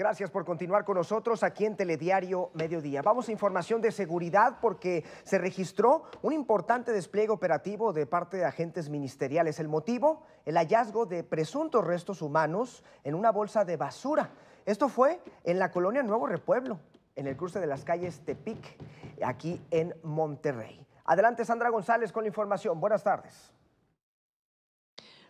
Gracias por continuar con nosotros aquí en Telediario Mediodía. Vamos a información de seguridad porque se registró un importante despliegue operativo de parte de agentes ministeriales. El motivo, el hallazgo de presuntos restos humanos en una bolsa de basura. Esto fue en la colonia Nuevo Repueblo, en el cruce de las calles Tepic, aquí en Monterrey. Adelante Sandra González con la información. Buenas tardes.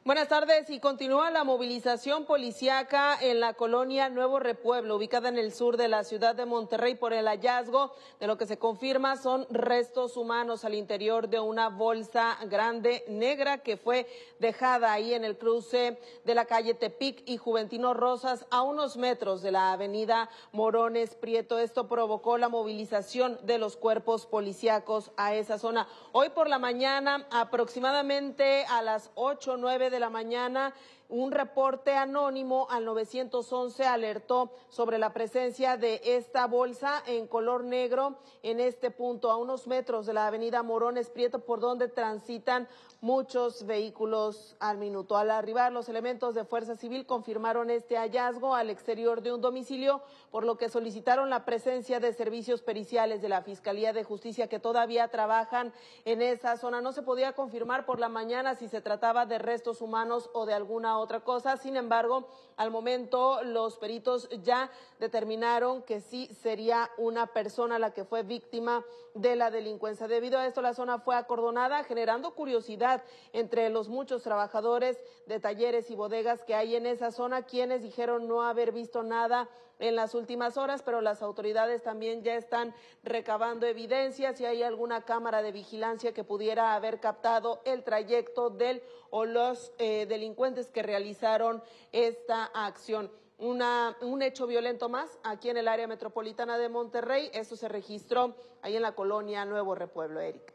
Buenas tardes y continúa la movilización policiaca en la colonia Nuevo Repueblo, ubicada en el sur de la ciudad de Monterrey por el hallazgo de lo que se confirma son restos humanos al interior de una bolsa grande negra que fue dejada ahí en el cruce de la calle Tepic y Juventino Rosas a unos metros de la avenida Morones Prieto. Esto provocó la movilización de los cuerpos policíacos a esa zona. Hoy por la mañana, aproximadamente a las ocho nueve de la mañana, un reporte anónimo al 911 alertó sobre la presencia de esta bolsa en color negro en este punto, a unos metros de la avenida Morones Prieto, por donde transitan muchos vehículos al minuto. Al arribar, los elementos de Fuerza Civil confirmaron este hallazgo al exterior de un domicilio, por lo que solicitaron la presencia de servicios periciales de la Fiscalía de Justicia que todavía trabajan en esa zona. No se podía confirmar por la mañana si se trataba de restos humanos o de alguna otra cosa. Sin embargo, al momento los peritos ya determinaron que sí sería una persona la que fue víctima de la delincuencia. Debido a esto, la zona fue acordonada, generando curiosidad entre los muchos trabajadores de talleres y bodegas que hay en esa zona, quienes dijeron no haber visto nada en las últimas horas, pero las autoridades también ya están recabando evidencia si hay alguna cámara de vigilancia que pudiera haber captado el trayecto del o los eh, delincuentes que realizaron esta acción. un hecho violento más aquí en el área metropolitana de Monterrey. Eso se registró ahí en la colonia Nuevo Repueblo, Eric.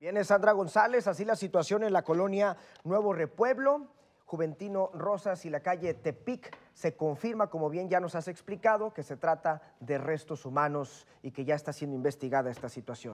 Viene Sandra González, así la situación en la colonia Nuevo Repueblo. Juventino Rosas y la calle Tepic se confirma, como bien ya nos has explicado, que se trata de restos humanos y que ya está siendo investigada esta situación.